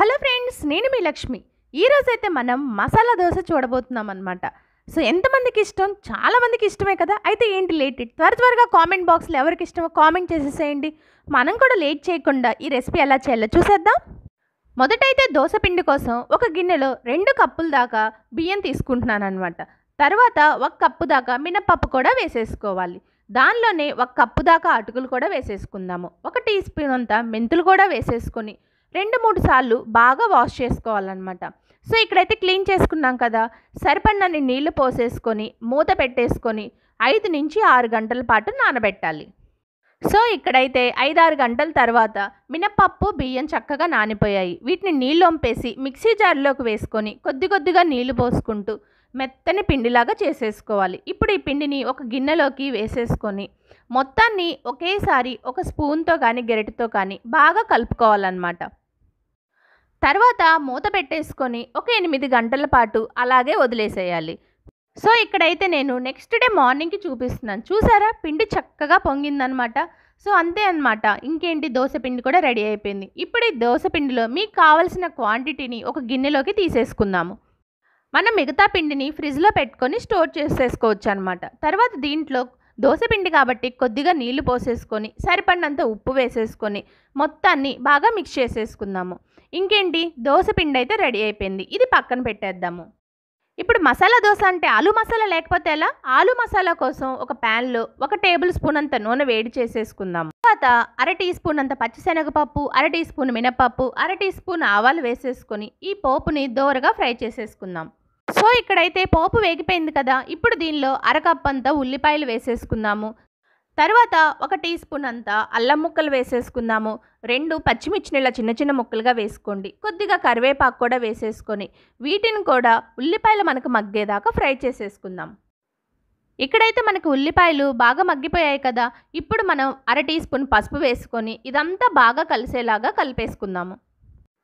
hello friends నేను మీ లక్ష్మి ఈరోజైతే మనం మసాలా దోశ చూడబోతున్నాం అనమాట సో ఎంతమందికి ఇష్టం చాలామందికి ఇష్టమే కదా అయితే ఏంటి లేట్ త్వర త్వరగా కామెంట్ బాక్స్లో ఎవరికి ఇష్టమో కామెంట్ చేసేసేయండి మనం కూడా లేట్ చేయకుండా ఈ రెసిపీ ఎలా చేయాలో చూసేద్దాం మొదటైతే దోశ పిండి కోసం ఒక గిన్నెలో రెండు కప్పుల దాకా బియ్యం తీసుకుంటున్నాను అనమాట తర్వాత ఒక కప్పు దాకా మినపప్పు కూడా వేసేసుకోవాలి దానిలోనే ఒక కప్పు దాకా అటుకులు కూడా వేసేసుకుందాము ఒక టీ స్పూన్ అంతా మెంతులు కూడా వేసేసుకొని రెండు మూడు సార్లు బాగా వాష్ చేసుకోవాలన్నమాట సో ఇక్కడైతే క్లీన్ చేసుకున్నాం కదా సరిపడినన్ని నీళ్లు పోసేసుకొని మూత పెట్టేసుకొని ఐదు నుంచి ఆరు గంటల పాటు నానబెట్టాలి సో ఇక్కడైతే ఐదారు గంటల తర్వాత మినపప్పు బియ్యం చక్కగా నానిపోయాయి వీటిని నీళ్ళు వంపేసి మిక్సీ జార్లోకి వేసుకొని కొద్ది కొద్దిగా నీళ్లు పోసుకుంటూ మెత్తని పిండిలాగా చేసేసుకోవాలి ఇప్పుడు ఈ పిండిని ఒక గిన్నెలోకి వేసేసుకొని మొత్తాన్ని ఒకేసారి ఒక స్పూన్తో కానీ గెరటితో కానీ బాగా కలుపుకోవాలన్నమాట తర్వాత మూత పెట్టేసుకొని ఒక ఎనిమిది గంటల పాటు అలాగే వదిలేసేయాలి సో ఇక్కడైతే నేను నెక్స్ట్ డే మార్నింగ్కి చూపిస్తున్నాను చూసారా పిండి చక్కగా పొంగిందనమాట సో అంతే అనమాట ఇంకేంటి దోశ పిండి కూడా రెడీ అయిపోయింది ఇప్పుడు ఈ దోశ పిండిలో మీకు కావలసిన క్వాంటిటీని ఒక గిన్నెలోకి తీసేసుకుందాము మనం మిగతా పిండిని ఫ్రిడ్జ్లో పెట్టుకొని స్టోర్ చేసేసుకోవచ్చు అనమాట తర్వాత దీంట్లో దోశపిండి కాబట్టి కొద్దిగా నీళ్లు పోసేసుకొని సరిపడినంత ఉప్పు వేసేసుకొని మొత్తాన్ని బాగా మిక్స్ చేసేసుకుందాము ఇంకేంటి దోశపిండి అయితే రెడీ అయిపోయింది ఇది పక్కన పెట్టేద్దాము ఇప్పుడు మసాలా దోశ అంటే ఆలు మసాలా లేకపోతే ఎలా ఆలు మసాలా కోసం ఒక ప్యాన్లో ఒక టేబుల్ స్పూన్ అంత నూనె వేడి చేసేసుకుందాం తర్వాత అర టీ స్పూన్ అంత పచ్చిశనగపప్పు అర టీ స్పూన్ మినపప్పు అర టీ స్పూన్ ఆవాలు వేసేసుకొని ఈ పోపుని దోరగా ఫ్రై చేసేసుకుందాం సో ఇక్కడైతే పోపు వేగిపోయింది కదా ఇప్పుడు దీనిలో అరకప్ అంతా ఉల్లిపాయలు వేసేసుకుందాము తర్వాత ఒక టీ స్పూన్ అంతా అల్లం ముక్కలు వేసేసుకుందాము రెండు పచ్చిమిర్చి ఇలా చిన్న చిన్న ముక్కలుగా వేసుకోండి కొద్దిగా కరివేపాకు కూడా వేసేసుకొని వీటిని కూడా ఉల్లిపాయలు మనకు మగ్గేదాకా ఫ్రై చేసేసుకుందాం ఇక్కడైతే మనకు ఉల్లిపాయలు బాగా మగ్గిపోయాయి కదా ఇప్పుడు మనం అర టీ స్పూన్ పసుపు వేసుకొని ఇదంతా బాగా కలిసేలాగా కలిపేసుకుందాము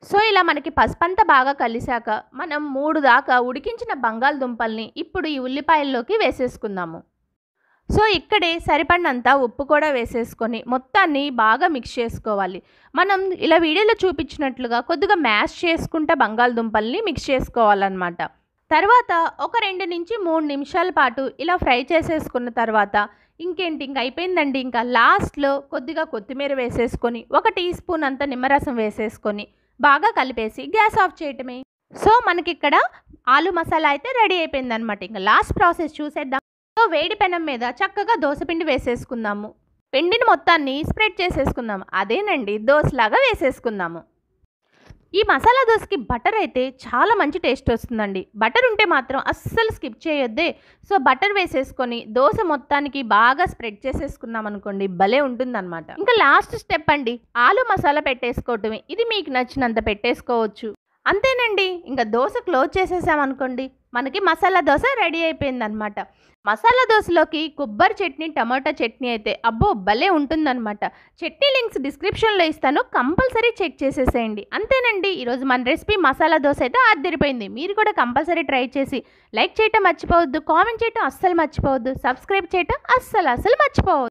సో ఇలా మనకి పసుపంతా బాగా కలిసాక మనం మూడు దాకా ఉడికించిన బంగాళదుంపల్ని ఇప్పుడు ఈ ఉల్లిపాయల్లోకి వేసేసుకుందాము సో ఇక్కడే సరిపడినంత ఉప్పు కూడా వేసేసుకొని మొత్తాన్ని బాగా మిక్స్ చేసుకోవాలి మనం ఇలా వీడియోలో చూపించినట్లుగా కొద్దిగా మ్యాష్ చేసుకుంటే బంగాళదుంపల్ని మిక్స్ చేసుకోవాలన్నమాట తర్వాత ఒక రెండు నుంచి మూడు నిమిషాల పాటు ఇలా ఫ్రై చేసేసుకున్న తర్వాత ఇంకేంటి ఇంక అయిపోయిందండి ఇంకా లాస్ట్లో కొద్దిగా కొత్తిమీర వేసేసుకొని ఒక టీ స్పూన్ అంత నిమ్మరసం వేసేసుకొని బాగా కలిపేసి గ్యాస్ ఆఫ్ చేయటమే సో మనకి ఇక్కడ ఆలు మసాలా అయితే రెడీ అయిపోయింది అనమాట ఇంకా లాస్ట్ ప్రాసెస్ చూసేద్దాం సో వేడి పెనం మీద చక్కగా పిండి వేసేసుకుందాము పిండిని మొత్తాన్ని స్ప్రెడ్ చేసేసుకుందాము అదేనండి దోశలాగా వేసేసుకుందాము ఈ మసాలా దోశకి బటర్ అయితే చాలా మంచి టేస్ట్ వస్తుందండి బటర్ ఉంటే మాత్రం అస్సలు స్కిప్ చేయొద్దే సో బటర్ వేసేసుకొని దోశ మొత్తానికి బాగా స్ప్రెడ్ చేసేసుకున్నాం అనుకోండి భలే ఉంటుందన్నమాట ఇంకా లాస్ట్ స్టెప్ అండి ఆలు మసాలా పెట్టేసుకోవటమే ఇది మీకు నచ్చినంత పెట్టేసుకోవచ్చు అంతేనండి ఇంకా దోశ క్లోజ్ చేసేసామనుకోండి మనకి మసాలా దోశ రెడీ అయిపోయిందనమాట మసాలా దోశలోకి కొబ్బరి చట్నీ టమాటా చట్నీ అయితే అబ్బో భలే ఉంటుందన్నమాట చట్నీ లింక్స్ డిస్క్రిప్షన్లో ఇస్తాను కంపల్సరీ చెక్ చేసేసేయండి అంతేనండి ఈరోజు మన రెసిపీ మసాలా దోశ అయితే అద్దరిపోయింది మీరు కూడా కంపల్సరీ ట్రై చేసి లైక్ చేయటం మర్చిపోవద్దు కామెంట్ చేయటం అస్సలు మర్చిపోవద్దు సబ్స్క్రైబ్ చేయటం అస్సలు అస్సలు మర్చిపోవద్దు